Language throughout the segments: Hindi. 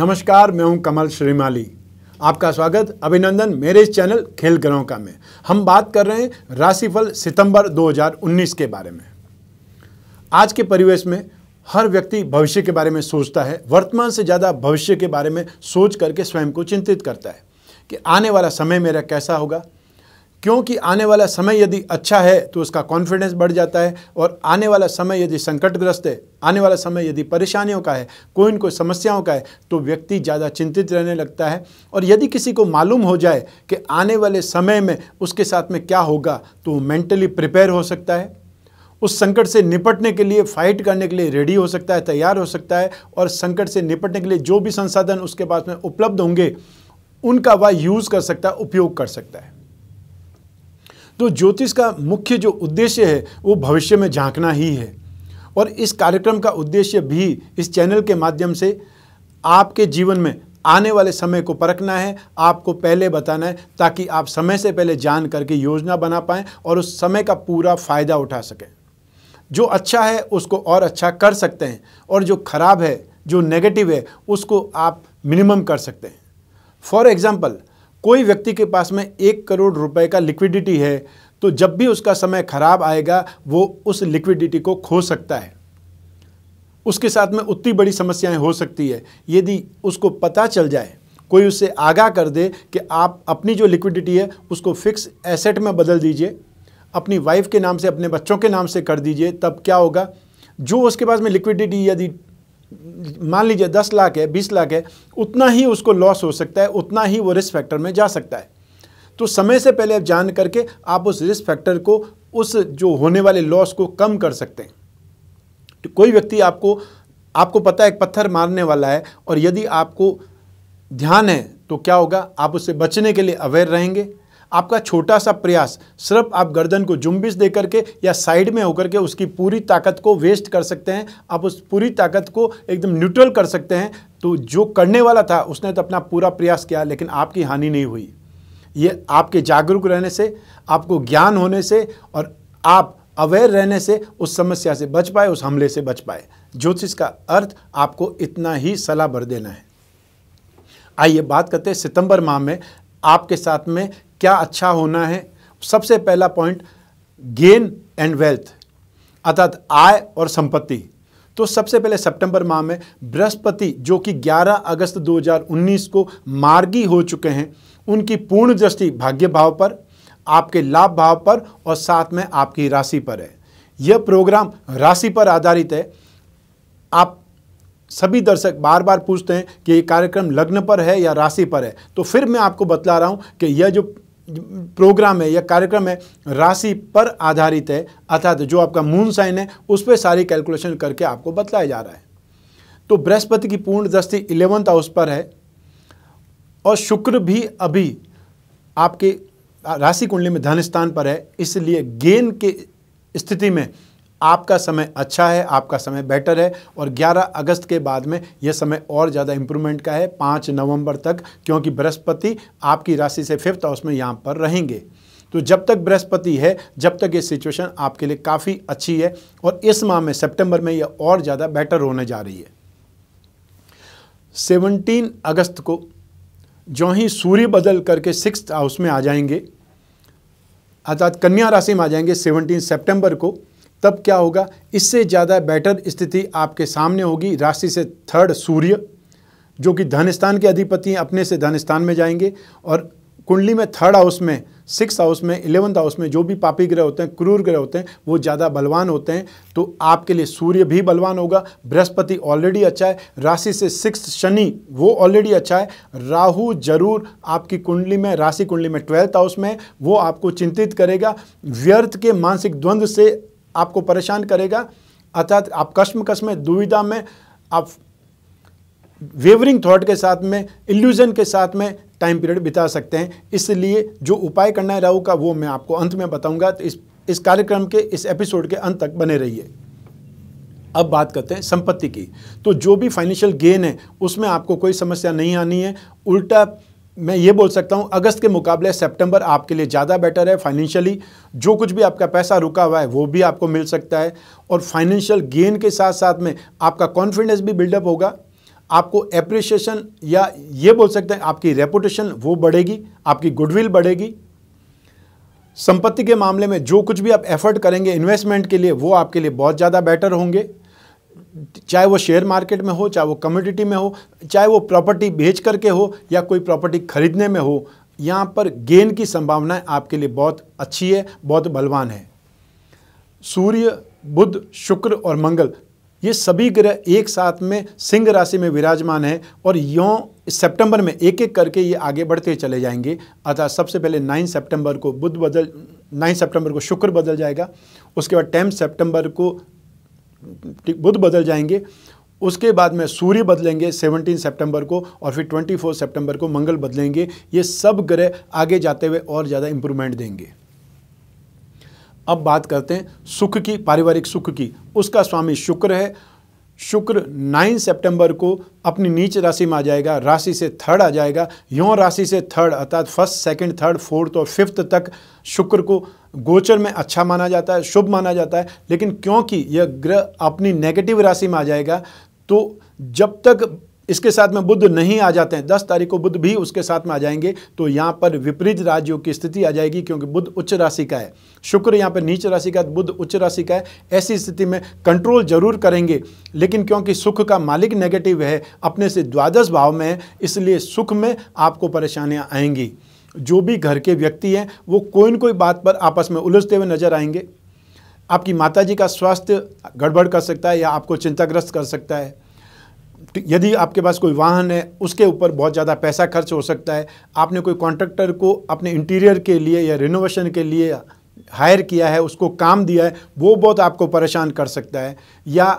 नमस्कार मैं हूं कमल श्रीमाली आपका स्वागत अभिनंदन मेरे इस चैनल खेल ग्रहों का में हम बात कर रहे हैं राशिफल सितंबर 2019 के बारे में आज के परिवेश में हर व्यक्ति भविष्य के बारे में सोचता है वर्तमान से ज़्यादा भविष्य के बारे में सोच करके स्वयं को चिंतित करता है कि आने वाला समय मेरा कैसा होगा क्योंकि आने वाला समय यदि अच्छा है तो उसका कॉन्फिडेंस बढ़ जाता है और आने वाला समय यदि संकटग्रस्त है आने वाला समय यदि परेशानियों का है कोई न कोई समस्याओं का है तो व्यक्ति ज़्यादा चिंतित रहने लगता है और यदि किसी को मालूम हो जाए कि आने वाले समय में उसके साथ में क्या होगा तो वो मेंटली प्रिपेयर हो सकता है उस संकट से निपटने के लिए फाइट करने के लिए रेडी हो सकता है तैयार हो सकता है और संकट से निपटने के लिए जो भी संसाधन उसके पास में उपलब्ध होंगे उनका वह यूज़ कर सकता है उपयोग कर सकता है तो ज्योतिष का मुख्य जो उद्देश्य है वो भविष्य में झांकना ही है और इस कार्यक्रम का उद्देश्य भी इस चैनल के माध्यम से आपके जीवन में आने वाले समय को परखना है आपको पहले बताना है ताकि आप समय से पहले जान करके योजना बना पाएँ और उस समय का पूरा फ़ायदा उठा सकें जो अच्छा है उसको और अच्छा कर सकते हैं और जो ख़राब है जो नेगेटिव है उसको आप मिनिमम कर सकते हैं फॉर एग्ज़ाम्पल कोई व्यक्ति के पास में एक करोड़ रुपए का लिक्विडिटी है तो जब भी उसका समय खराब आएगा वो उस लिक्विडिटी को खो सकता है उसके साथ में उतनी बड़ी समस्याएं हो सकती है यदि उसको पता चल जाए कोई उससे आगाह कर दे कि आप अपनी जो लिक्विडिटी है उसको फिक्स एसेट में बदल दीजिए अपनी वाइफ के नाम से अपने बच्चों के नाम से कर दीजिए तब क्या होगा जो उसके पास में लिक्विडिटी यदि मान लीजिए दस लाख है बीस लाख है उतना ही उसको लॉस हो सकता है उतना ही वो रिस्क फैक्टर में जा सकता है तो समय से पहले आप जान करके आप उस रिस्क फैक्टर को उस जो होने वाले लॉस को कम कर सकते हैं तो कोई व्यक्ति आपको आपको पता है एक पत्थर मारने वाला है और यदि आपको ध्यान है तो क्या होगा आप उससे बचने के लिए अवेयर रहेंगे आपका छोटा सा प्रयास सिर्फ आप गर्दन को जुम्बिस दे करके या साइड में होकर के उसकी पूरी ताकत को वेस्ट कर सकते हैं आप उस पूरी ताकत को एकदम न्यूट्रल कर सकते हैं तो जो करने वाला था उसने तो अपना पूरा प्रयास किया लेकिन आपकी हानि नहीं हुई ये आपके जागरूक रहने से आपको ज्ञान होने से और आप अवेयर रहने से उस समस्या से बच पाए उस हमले से बच पाए ज्योतिष का अर्थ आपको इतना ही सलाह भर देना है आइए बात करते हैं सितंबर माह में आपके साथ में क्या अच्छा होना है सबसे पहला पॉइंट गेन एंड वेल्थ अर्थात आय और संपत्ति तो सबसे पहले सितंबर माह में बृहस्पति जो कि 11 अगस्त 2019 को मार्गी हो चुके हैं उनकी पूर्ण दृष्टि भाग्य भाव पर आपके लाभ भाव पर और साथ में आपकी राशि पर है यह प्रोग्राम राशि पर आधारित है आप सभी दर्शक बार बार पूछते हैं कि ये कार्यक्रम लग्न पर है या राशि पर है तो फिर मैं आपको बतला रहा हूँ कि यह जो प्रोग्राम है या कार्यक्रम है राशि पर आधारित है अर्थात जो आपका मून साइन है उस पर सारी कैलकुलेशन करके आपको बतलाया जा रहा है तो बृहस्पति की पूर्ण दृष्टि इलेवंथ हाउस पर है और शुक्र भी अभी आपके राशि कुंडली में धन स्थान पर है इसलिए गेन के स्थिति में आपका समय अच्छा है आपका समय बेटर है और 11 अगस्त के बाद में यह समय और ज़्यादा इंप्रूवमेंट का है 5 नवंबर तक क्योंकि बृहस्पति आपकी राशि से फिफ्थ हाउस में यहाँ पर रहेंगे तो जब तक बृहस्पति है जब तक ये सिचुएशन आपके लिए काफ़ी अच्छी है और इस माह में सेप्टेम्बर में यह और ज़्यादा बेटर होने जा रही है सेवनटीन अगस्त को जो ही सूर्य बदल करके सिक्स हाउस में आ जाएंगे अर्थात कन्या राशि में आ जाएंगे सेवनटीन सेप्टेम्बर को तब क्या होगा इससे ज़्यादा बेटर स्थिति आपके सामने होगी राशि से थर्ड सूर्य जो कि धन स्थान के अधिपति हैं अपने से धन स्थान में जाएंगे और कुंडली में थर्ड हाउस में सिक्स हाउस में इलेवंथ हाउस में जो भी पापी ग्रह होते हैं क्रूर ग्रह होते हैं वो ज़्यादा बलवान होते हैं तो आपके लिए सूर्य भी बलवान होगा बृहस्पति ऑलरेडी अच्छा है राशि से सिक्स शनि वो ऑलरेडी अच्छा है राहु जरूर आपकी कुंडली में राशि कुंडली में ट्वेल्थ हाउस में वो आपको चिंतित करेगा व्यर्थ के मानसिक द्वंद्व से आपको परेशान करेगा अर्थात आप कश्म में दुविधा में आप वेवरिंग थॉट के साथ में इल्यूजन के साथ में टाइम पीरियड बिता सकते हैं इसलिए जो उपाय करना है राहु का वो मैं आपको अंत में बताऊंगा तो इस इस कार्यक्रम के इस एपिसोड के अंत तक बने रहिए अब बात करते हैं संपत्ति की तो जो भी फाइनेंशियल गेन है उसमें आपको कोई समस्या नहीं आनी है उल्टा मैं ये बोल सकता हूँ अगस्त के मुकाबले सितंबर आपके लिए ज़्यादा बेटर है फाइनेंशियली जो कुछ भी आपका पैसा रुका हुआ है वो भी आपको मिल सकता है और फाइनेंशियल गेन के साथ साथ में आपका कॉन्फिडेंस भी बिल्डअप होगा आपको एप्रिसिएशन या ये बोल सकते हैं आपकी रेपुटेशन वो बढ़ेगी आपकी गुडविल बढ़ेगी संपत्ति के मामले में जो कुछ भी आप एफर्ट करेंगे इन्वेस्टमेंट के लिए वो आपके लिए बहुत ज़्यादा बेटर होंगे चाहे वो शेयर मार्केट में हो चाहे वो कम्योडिटी में हो चाहे वो प्रॉपर्टी बेच करके हो या कोई प्रॉपर्टी खरीदने में हो यहाँ पर गेन की संभावनाएं आपके लिए बहुत अच्छी है बहुत बलवान है सूर्य बुध शुक्र और मंगल ये सभी ग्रह एक साथ में सिंह राशि में विराजमान है और यों सितंबर में एक एक करके ये आगे बढ़ते चले जाएंगे अतः सबसे पहले 9 सितंबर को बुध बदल 9 सितंबर को शुक्र बदल जाएगा उसके बाद 10 सितंबर को बुध बदल जाएंगे उसके बाद में सूर्य बदलेंगे 17 सितंबर को और फिर 24 सितंबर को मंगल बदलेंगे ये सब ग्रह आगे जाते हुए और ज़्यादा इंप्रूवमेंट देंगे अब बात करते हैं सुख की पारिवारिक सुख की उसका स्वामी शुक्र है शुक्र 9 सितंबर को अपनी नीच राशि में आ जाएगा राशि से थर्ड आ जाएगा यौ राशि से थर्ड अर्थात फर्स्ट सेकंड थर्ड फोर्थ और फिफ्थ तक शुक्र को गोचर में अच्छा माना जाता है शुभ माना जाता है लेकिन क्योंकि यह ग्रह अपनी नेगेटिव राशि में आ जाएगा तो जब तक इसके साथ में बुद्ध नहीं आ जाते हैं दस तारीख को बुद्ध भी उसके साथ में आ जाएंगे तो यहाँ पर विपरीत राज्यों की स्थिति आ जाएगी क्योंकि बुद्ध उच्च राशि का है शुक्र यहाँ पर नीच राशि का बुद्ध उच्च राशि का है ऐसी स्थिति में कंट्रोल जरूर करेंगे लेकिन क्योंकि सुख का मालिक नेगेटिव है अपने से द्वादश भाव में है इसलिए सुख में आपको परेशानियाँ आएंगी जो भी घर के व्यक्ति हैं वो कोई ना कोई बात पर आपस में उलझते हुए नजर आएंगे आपकी माताजी का स्वास्थ्य गड़बड़ कर सकता है या आपको चिंताग्रस्त कर सकता है यदि आपके पास कोई वाहन है उसके ऊपर बहुत ज़्यादा पैसा खर्च हो सकता है आपने कोई कॉन्ट्रैक्टर को अपने इंटीरियर के लिए या रिनोवेशन के लिए हायर किया है उसको काम दिया है वो बहुत आपको परेशान कर सकता है या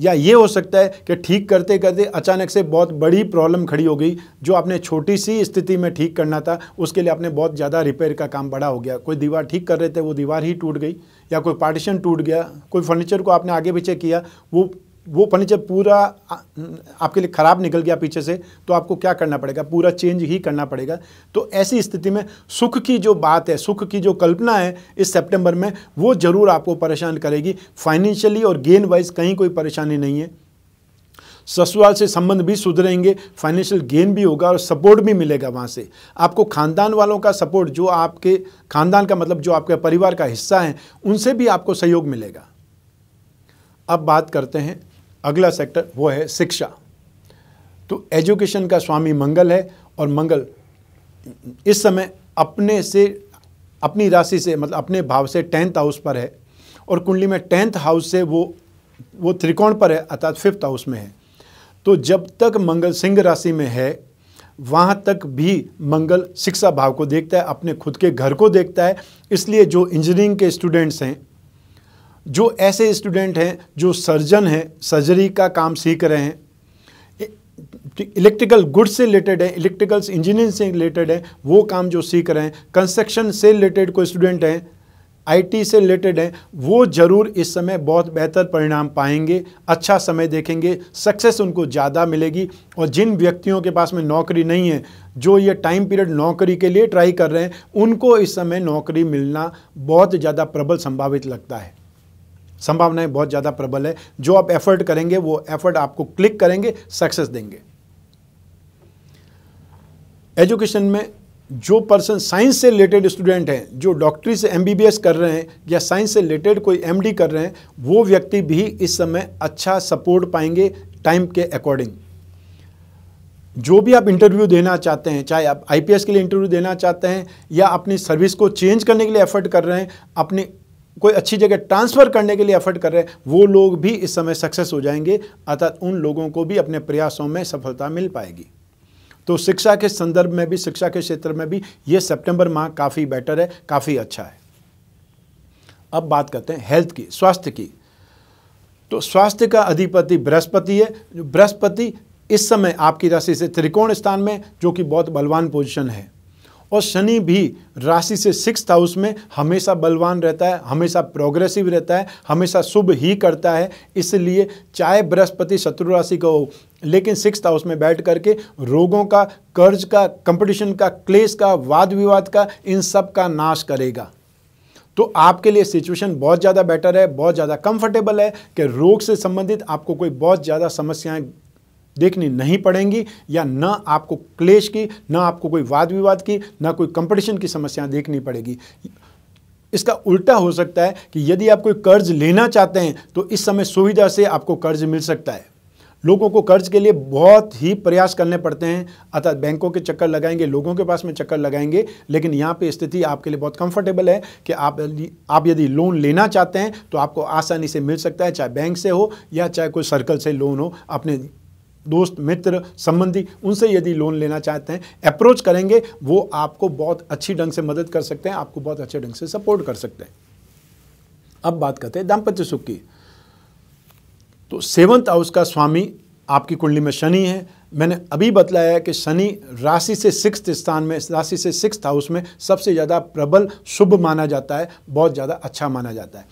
या ये हो सकता है कि ठीक करते करते अचानक से बहुत बड़ी प्रॉब्लम खड़ी हो गई जो आपने छोटी सी स्थिति में ठीक करना था उसके लिए आपने बहुत ज़्यादा रिपेयर का काम बड़ा हो गया कोई दीवार ठीक कर रहे थे वो दीवार ही टूट गई या कोई पार्टीशन टूट गया कोई फर्नीचर को आपने आगे पीछे किया वो वो फर्नीचर पूरा आपके लिए ख़राब निकल गया पीछे से तो आपको क्या करना पड़ेगा पूरा चेंज ही करना पड़ेगा तो ऐसी स्थिति में सुख की जो बात है सुख की जो कल्पना है इस सितंबर में वो ज़रूर आपको परेशान करेगी फाइनेंशियली और गेन वाइज कहीं कोई परेशानी नहीं है ससुराल से संबंध भी सुधरेंगे फाइनेंशियल गेन भी होगा और सपोर्ट भी मिलेगा वहाँ से आपको खानदान वालों का सपोर्ट जो आपके खानदान का मतलब जो आपके परिवार का हिस्सा है उनसे भी आपको सहयोग मिलेगा अब बात करते हैं अगला सेक्टर वो है शिक्षा तो एजुकेशन का स्वामी मंगल है और मंगल इस समय अपने से अपनी राशि से मतलब अपने भाव से टेंथ हाउस पर है और कुंडली में टेंथ हाउस से वो वो त्रिकोण पर है अर्थात फिफ्थ हाउस में है तो जब तक मंगल सिंह राशि में है वहाँ तक भी मंगल शिक्षा भाव को देखता है अपने खुद के घर को देखता है इसलिए जो इंजीनियरिंग के स्टूडेंट्स हैं जो ऐसे स्टूडेंट हैं जो सर्जन हैं सर्जरी का काम सीख रहे हैं इलेक्ट्रिकल गुड्स से रिलेटेड है इलेक्ट्रिकल्स इंजीनियरिंग से रिलेटेड है वो काम जो सीख रहे हैं कंस्ट्रक्शन से रिलेटेड कोई स्टूडेंट हैं आईटी से रिलेटेड हैं वो ज़रूर इस समय बहुत बेहतर परिणाम पाएंगे अच्छा समय देखेंगे सक्सेस उनको ज़्यादा मिलेगी और जिन व्यक्तियों के पास में नौकरी नहीं है जो ये टाइम पीरियड नौकरी के लिए ट्राई कर रहे हैं उनको इस समय नौकरी मिलना बहुत ज़्यादा प्रबल संभावित लगता है संभावनाएं बहुत ज़्यादा प्रबल है जो आप एफर्ट करेंगे वो एफर्ट आपको क्लिक करेंगे सक्सेस देंगे एजुकेशन में जो पर्सन साइंस से रिलेटेड स्टूडेंट हैं जो डॉक्टरी से एम कर रहे हैं या साइंस से रिलेटेड कोई एम कर रहे हैं वो व्यक्ति भी इस समय अच्छा सपोर्ट पाएंगे टाइम के अकॉर्डिंग जो भी आप इंटरव्यू देना चाहते हैं चाहे आप आईपीएस के लिए इंटरव्यू देना चाहते हैं या अपनी सर्विस को चेंज करने के लिए एफर्ट कर रहे हैं अपनी कोई अच्छी जगह ट्रांसफ़र करने के लिए एफर्ट कर रहे हैं वो लोग भी इस समय सक्सेस हो जाएंगे अर्थात उन लोगों को भी अपने प्रयासों में सफलता मिल पाएगी तो शिक्षा के संदर्भ में भी शिक्षा के क्षेत्र में भी ये सितंबर माह काफ़ी बेटर है काफ़ी अच्छा है अब बात करते हैं हेल्थ की स्वास्थ्य की तो स्वास्थ्य का अधिपति बृहस्पति है बृहस्पति इस समय आपकी राशि से त्रिकोण स्थान में जो कि बहुत बलवान पोजिशन है और शनि भी राशि से सिक्स हाउस में हमेशा बलवान रहता है हमेशा प्रोग्रेसिव रहता है हमेशा शुभ ही करता है इसलिए चाहे बृहस्पति शत्रु राशि का हो लेकिन सिक्स हाउस में बैठ करके रोगों का कर्ज का कंपटीशन का क्लेश का वाद विवाद का इन सब का नाश करेगा तो आपके लिए सिचुएशन बहुत ज़्यादा बेटर है बहुत ज़्यादा कंफर्टेबल है कि रोग से संबंधित आपको कोई बहुत ज़्यादा समस्याएं देखनी नहीं पड़ेंगी या न आपको क्लेश की न आपको कोई वाद विवाद की न कोई कंपटीशन की समस्या देखनी पड़ेगी इसका उल्टा हो सकता है कि यदि आप कोई कर्ज लेना चाहते हैं तो इस समय सुविधा से आपको कर्ज मिल सकता है लोगों को कर्ज के लिए बहुत ही प्रयास करने पड़ते हैं अतः बैंकों के चक्कर लगाएंगे लोगों के पास में चक्कर लगाएंगे लेकिन यहाँ पे स्थिति आपके लिए बहुत कंफर्टेबल है कि आप आप यदि लोन लेना चाहते हैं तो आपको आसानी से मिल सकता है चाहे बैंक से हो या चाहे कोई सर्कल से लोन हो अपने दोस्त मित्र संबंधी उनसे यदि लोन लेना चाहते हैं अप्रोच करेंगे वो आपको बहुत अच्छी ढंग से मदद कर सकते हैं आपको बहुत अच्छे ढंग से सपोर्ट कर सकते हैं अब बात करते हैं दाम्पत्य सुख की तो सेवंथ हाउस का स्वामी आपकी कुंडली में शनि है मैंने अभी बतलाया कि शनि राशि से सिक्स स्थान में राशि से सिक्स हाउस में सबसे ज़्यादा प्रबल शुभ माना जाता है बहुत ज़्यादा अच्छा माना जाता है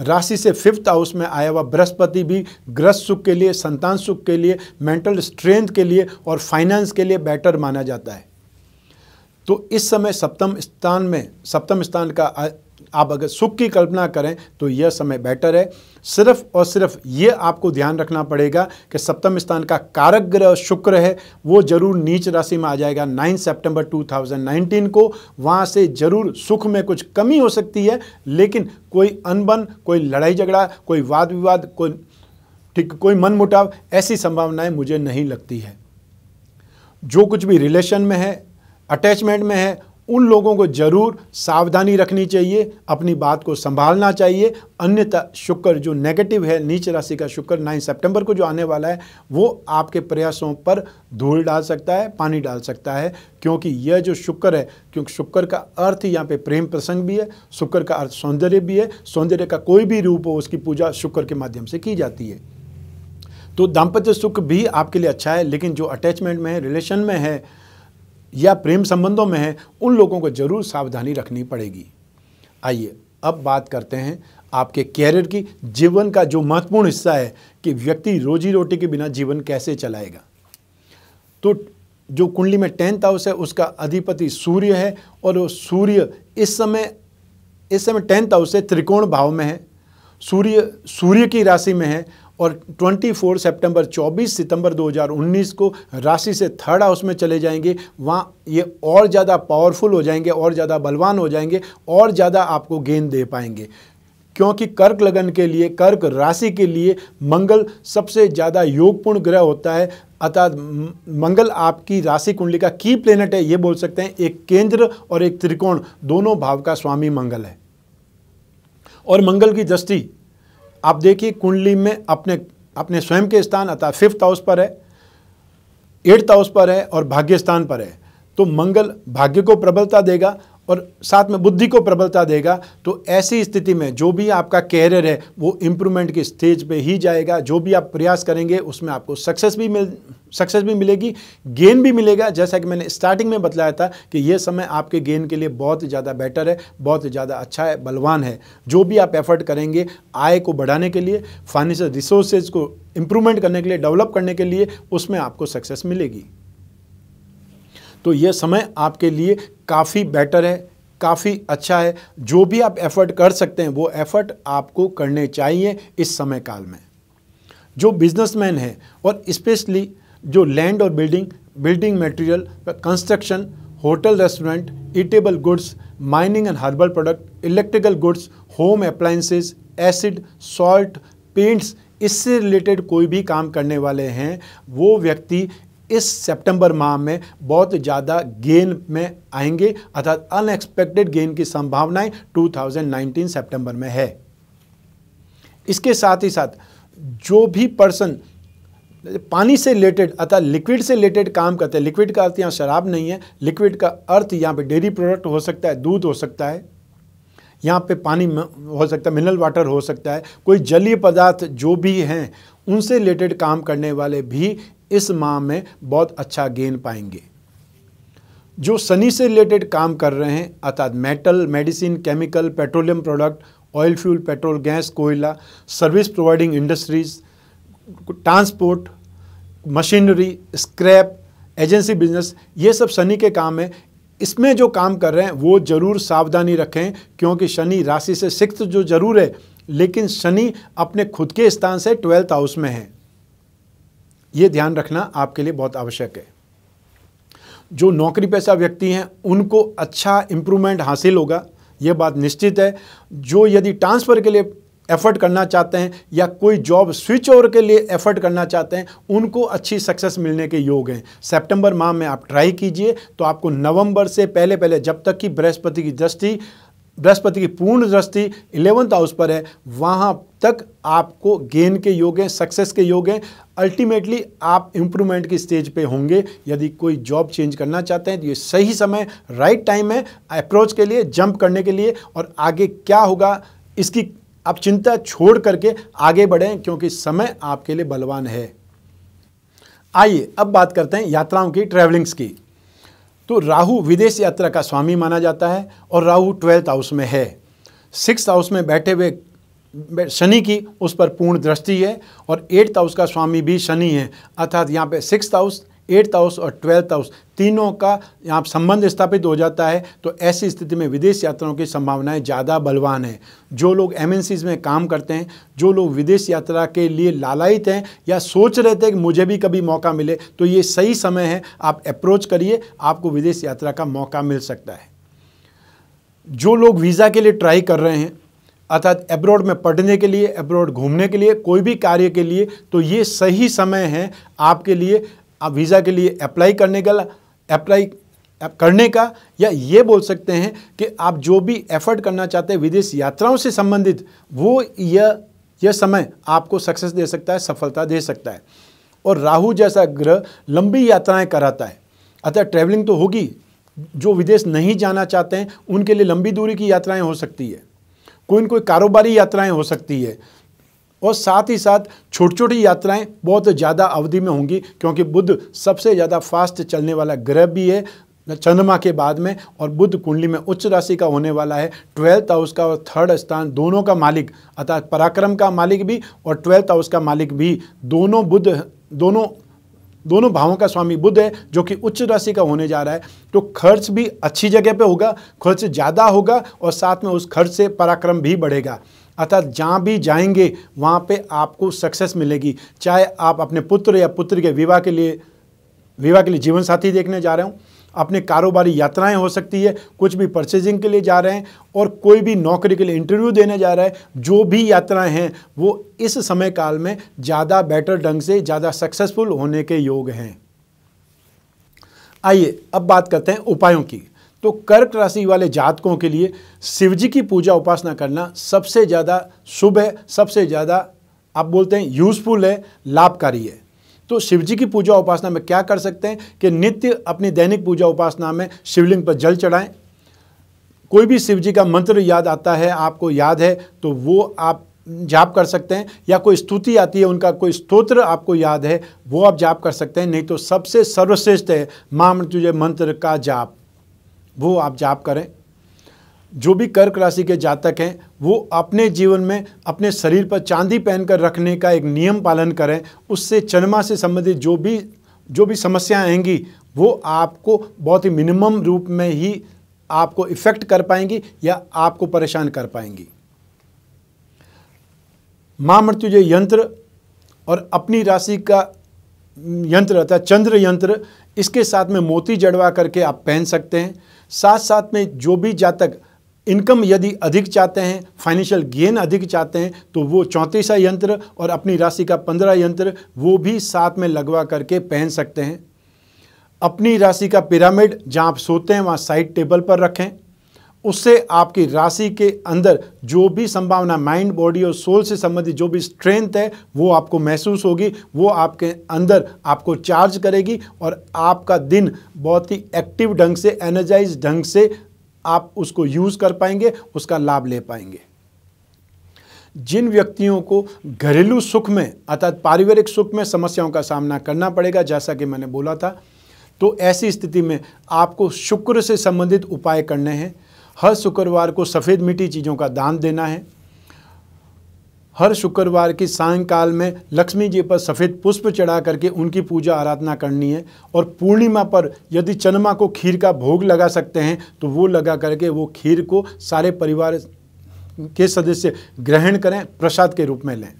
राशि से फिफ्थ हाउस में आया हुआ बृहस्पति भी ग्रस्त सुख के लिए संतान सुख के लिए मेंटल स्ट्रेंथ के लिए और फाइनेंस के लिए बेटर माना जाता है तो इस समय सप्तम स्थान में सप्तम स्थान का आप अगर सुख की कल्पना करें तो यह समय बेटर है सिर्फ और सिर्फ ये आपको ध्यान रखना पड़ेगा कि सप्तम स्थान का कारक ग्रह शुक्र है वो जरूर नीच राशि में आ जाएगा 9 सितंबर 2019 को वहाँ से जरूर सुख में कुछ कमी हो सकती है लेकिन कोई अनबन कोई लड़ाई झगड़ा कोई वाद विवाद कोई ठीक कोई मन मुटाव ऐसी संभावनाएं मुझे नहीं लगती है जो कुछ भी रिलेशन में है अटैचमेंट में है उन लोगों को ज़रूर सावधानी रखनी चाहिए अपनी बात को संभालना चाहिए अन्यथा शुक्र जो नेगेटिव है नीच राशि का शुक्र नाइन सितंबर को जो आने वाला है वो आपके प्रयासों पर धूल डाल सकता है पानी डाल सकता है क्योंकि यह जो शुक्र है क्योंकि शुक्र का अर्थ यहाँ पे प्रेम प्रसंग भी है शुक्र का अर्थ सौंदर्य भी है सौंदर्य का कोई भी रूप हो उसकी पूजा शुक्र के माध्यम से की जाती है तो दाम्पत्य सुख भी आपके लिए अच्छा है लेकिन जो अटैचमेंट में है रिलेशन में है या प्रेम संबंधों में है उन लोगों को जरूर सावधानी रखनी पड़ेगी आइए अब बात करते हैं आपके कैरियर की जीवन का जो महत्वपूर्ण हिस्सा है कि व्यक्ति रोजी रोटी के बिना जीवन कैसे चलाएगा तो जो कुंडली में टेंथ हाउस है उसका अधिपति सूर्य है और वो सूर्य इस समय इस समय टेंथ हाउस से त्रिकोण भाव में है सूर्य सूर्य की राशि में है और 24 सितंबर 24 सितंबर 2019 को राशि से थर्ड हाउस में चले जाएंगे वहाँ ये और ज़्यादा पावरफुल हो जाएंगे और ज़्यादा बलवान हो जाएंगे और ज़्यादा आपको गेंद दे पाएंगे क्योंकि कर्क लगन के लिए कर्क राशि के लिए मंगल सबसे ज़्यादा योगपूर्ण ग्रह होता है अर्थात मंगल आपकी राशि कुंडली का की प्लेनेट है ये बोल सकते हैं एक केंद्र और एक त्रिकोण दोनों भाव का स्वामी मंगल है और मंगल की दृष्टि आप देखिए कुंडली में अपने अपने स्वयं के स्थान अतः फिफ्थ हाउस पर है एट्थ हाउस पर है और भाग्य स्थान पर है तो मंगल भाग्य को प्रबलता देगा और साथ में बुद्धि को प्रबलता देगा तो ऐसी स्थिति में जो भी आपका कैरियर है वो इम्प्रूवमेंट के स्टेज पे ही जाएगा जो भी आप प्रयास करेंगे उसमें आपको सक्सेस भी मिल सक्सेस भी मिलेगी गेन भी मिलेगा जैसा कि मैंने स्टार्टिंग में बताया था कि ये समय आपके गेन के लिए बहुत ज़्यादा बेटर है बहुत ज़्यादा अच्छा है बलवान है जो भी आप एफर्ट करेंगे आय को बढ़ाने के लिए फाइनेंशियल रिसोर्सेज को इम्प्रूवमेंट करने के लिए डेवलप करने के लिए उसमें आपको सक्सेस मिलेगी तो यह समय आपके लिए काफ़ी बेटर है काफ़ी अच्छा है जो भी आप एफर्ट कर सकते हैं वो एफर्ट आपको करने चाहिए इस समय काल में जो बिजनेसमैन हैं और स्पेशली जो लैंड और building building material construction hotel restaurant eatable goods mining and herbal product electrical goods home appliances acid salt paints इससे रिलेटेड कोई भी काम करने वाले हैं वो व्यक्ति इस सितंबर माह में बहुत ज़्यादा गेन में आएंगे अर्थात अनएक्सपेक्टेड गेन की संभावनाएं 2019 सितंबर में है इसके साथ ही साथ जो भी पर्सन पानी से रिलेटेड अर्थात लिक्विड से रिलेटेड काम करते हैं लिक्विड का अर्थ यहाँ शराब नहीं है लिक्विड का अर्थ यहाँ पे डेयरी प्रोडक्ट हो सकता है दूध हो सकता है यहाँ पे पानी हो सकता है मिनरल वाटर हो सकता है कोई जलीय पदार्थ जो भी हैं उनसे रिलेटेड काम करने वाले भी इस माह में बहुत अच्छा गेन पाएंगे जो सनी से रिलेटेड काम कर रहे हैं अर्थात metal medicine chemical petroleum product oil fuel petrol gas कोयला service providing industries transport machinery scrap agency business ये सब शनि के काम हैं इसमें जो काम कर रहे हैं वो ज़रूर सावधानी रखें क्योंकि शनि राशि से सिक्स जो ज़रूर है लेकिन शनि अपने खुद के स्थान से ट्वेल्थ हाउस में है ये ध्यान रखना आपके लिए बहुत आवश्यक है जो नौकरी पेशा व्यक्ति हैं उनको अच्छा इम्प्रूवमेंट हासिल होगा ये बात निश्चित है जो यदि ट्रांसफ़र के लिए एफर्ट करना चाहते हैं या कोई जॉब स्विच ओवर के लिए एफर्ट करना चाहते हैं उनको अच्छी सक्सेस मिलने के योग हैं सितंबर माह में आप ट्राई कीजिए तो आपको नवंबर से पहले पहले जब तक कि बृहस्पति की दृष्टि बृहस्पति की पूर्ण दृष्टि इलेवंथ हाउस पर है वहाँ तक आपको गेन के योग हैं सक्सेस के योग हैं अल्टीमेटली आप इम्प्रूवमेंट की स्टेज पे होंगे यदि कोई जॉब चेंज करना चाहते हैं तो ये सही समय राइट टाइम है अप्रोच के लिए जंप करने के लिए और आगे क्या होगा इसकी आप चिंता छोड़ करके आगे बढ़ें क्योंकि समय आपके लिए बलवान है आइए अब बात करते हैं यात्राओं की ट्रैवलिंग्स की तो राहु विदेश यात्रा का स्वामी माना जाता है और राहु ट्वेल्थ हाउस में है सिक्स हाउस में बैठे हुए शनि की उस पर पूर्ण दृष्टि है और एट्थ हाउस का स्वामी भी शनि है अर्थात यहाँ पे सिक्स हाउस एट्थ हाउस और ट्वेल्थ हाउस तीनों का यहाँ संबंध स्थापित हो जाता है तो ऐसी स्थिति में विदेश यात्राओं की संभावनाएं ज़्यादा बलवान हैं जो लोग एम में काम करते हैं जो लोग विदेश यात्रा के लिए लालायित हैं या सोच रहे थे कि मुझे भी कभी मौका मिले तो ये सही समय है आप अप्रोच करिए आपको विदेश यात्रा का मौका मिल सकता है जो लोग वीज़ा के लिए ट्राई कर रहे हैं अर्थात एब्रॉड में पढ़ने के लिए एब्रॉड घूमने के लिए कोई भी कार्य के लिए तो ये सही समय है आपके लिए आप वीज़ा के लिए अप्लाई करने का अप्लाई करने का या ये बोल सकते हैं कि आप जो भी एफर्ट करना चाहते हैं विदेश यात्राओं से संबंधित वो यह यह समय आपको सक्सेस दे सकता है सफलता दे सकता है और राहु जैसा ग्रह लंबी यात्राएं कराता है अतः ट्रैवलिंग तो होगी जो विदेश नहीं जाना चाहते हैं उनके लिए लंबी दूरी की यात्राएं हो सकती है कोई न कोई कारोबारी यात्राएं हो सकती है और साथ ही साथ छोटी छोटी यात्राएं बहुत ज़्यादा अवधि में होंगी क्योंकि बुद्ध सबसे ज़्यादा फास्ट चलने वाला ग्रह भी है चंद्रमा के बाद में और बुद्ध कुंडली में उच्च राशि का होने वाला है ट्वेल्थ हाउस का और थर्ड स्थान दोनों का मालिक अर्थात पराक्रम का मालिक भी और ट्वेल्थ हाउस का मालिक भी दोनों बुद्ध दोनों दोनों भावों का स्वामी बुद्ध है जो कि उच्च राशि का होने जा रहा है तो खर्च भी अच्छी जगह पे होगा खर्च ज़्यादा होगा और साथ में उस खर्च से पराक्रम भी बढ़ेगा अतः जहाँ भी जाएंगे वहाँ पे आपको सक्सेस मिलेगी चाहे आप अपने पुत्र या पुत्र के विवाह के लिए विवाह के लिए जीवन साथी देखने जा रहे हो अपने कारोबारी यात्राएं हो सकती है कुछ भी परचेजिंग के लिए जा रहे हैं और कोई भी नौकरी के लिए इंटरव्यू देने जा रहा है जो भी यात्राएं हैं वो इस समय काल में ज़्यादा बेटर ढंग से ज़्यादा सक्सेसफुल होने के योग हैं आइए अब बात करते हैं उपायों की तो कर्क राशि वाले जातकों के लिए शिव जी की पूजा उपासना करना सबसे ज़्यादा शुभ है सबसे ज़्यादा आप बोलते हैं यूज़फुल है लाभकारी है तो शिव जी की पूजा उपासना में क्या कर सकते हैं कि नित्य अपनी दैनिक पूजा उपासना में शिवलिंग पर जल चढ़ाएं कोई भी शिव जी का मंत्र याद आता है आपको याद है तो वो आप जाप कर सकते हैं या कोई स्तुति आती है उनका कोई स्तोत्र आपको याद है वो आप जाप कर सकते हैं नहीं तो सबसे सर्वश्रेष्ठ है माँ मृत्युजय मंत्र का जाप वो आप जाप करें जो भी कर्क राशि के जातक हैं वो अपने जीवन में अपने शरीर पर चांदी पहनकर रखने का एक नियम पालन करें उससे चन्मा से संबंधित जो भी जो भी समस्याएं आएंगी वो आपको बहुत ही मिनिमम रूप में ही आपको इफ़ेक्ट कर पाएंगी या आपको परेशान कर पाएंगी मां मृत्युजय यंत्र और अपनी राशि का यंत्र अर्थात चंद्र यंत्र इसके साथ में मोती जड़वा करके आप पहन सकते हैं साथ साथ में जो भी जातक इनकम यदि अधिक चाहते हैं फाइनेंशियल गेन अधिक चाहते हैं तो वो चौंतीसा यंत्र और अपनी राशि का पंद्रह यंत्र वो भी साथ में लगवा करके पहन सकते हैं अपनी राशि का पिरामिड जहाँ आप सोते हैं वहाँ साइड टेबल पर रखें उससे आपकी राशि के अंदर जो भी संभावना माइंड बॉडी और सोल से संबंधित जो भी स्ट्रेंथ है वो आपको महसूस होगी वो आपके अंदर आपको चार्ज करेगी और आपका दिन बहुत ही एक्टिव ढंग से एनर्जाइज ढंग से आप उसको यूज़ कर पाएंगे उसका लाभ ले पाएंगे जिन व्यक्तियों को घरेलू सुख में अर्थात पारिवारिक सुख में समस्याओं का सामना करना पड़ेगा जैसा कि मैंने बोला था तो ऐसी स्थिति में आपको शुक्र से संबंधित उपाय करने हैं हर शुक्रवार को सफ़ेद मीठी चीज़ों का दान देना है हर शुक्रवार की सायंकाल में लक्ष्मी जी पर सफ़ेद पुष्प चढ़ा करके उनकी पूजा आराधना करनी है और पूर्णिमा पर यदि चन्मा को खीर का भोग लगा सकते हैं तो वो लगा करके वो खीर को सारे परिवार के सदस्य ग्रहण करें प्रसाद के रूप में लें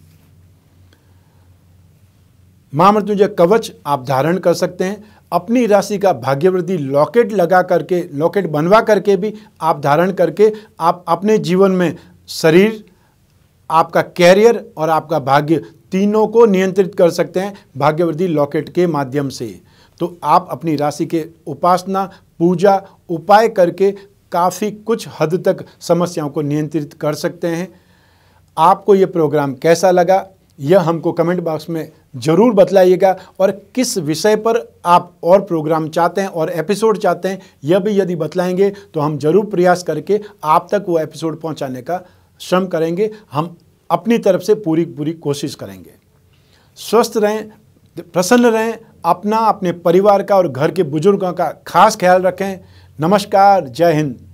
महामृत्युंजय मृत्युंजय कवच आप धारण कर सकते हैं अपनी राशि का भाग्यवृद्धि लॉकेट लगा करके लॉकेट बनवा करके भी आप धारण करके आप अपने जीवन में शरीर आपका कैरियर और आपका भाग्य तीनों को नियंत्रित कर सकते हैं भाग्यवृद्धि लॉकेट के माध्यम से तो आप अपनी राशि के उपासना पूजा उपाय करके काफ़ी कुछ हद तक समस्याओं को नियंत्रित कर सकते हैं आपको ये प्रोग्राम कैसा लगा यह हमको कमेंट बॉक्स में ज़रूर बतलाइएगा और किस विषय पर आप और प्रोग्राम चाहते हैं और एपिसोड चाहते हैं यह भी यदि बतलाएंगे तो हम ज़रूर प्रयास करके आप तक वो एपिसोड पहुंचाने का श्रम करेंगे हम अपनी तरफ से पूरी पूरी कोशिश करेंगे स्वस्थ रहें प्रसन्न रहें अपना अपने परिवार का और घर के बुजुर्गों का खास ख्याल रखें नमस्कार जय हिंद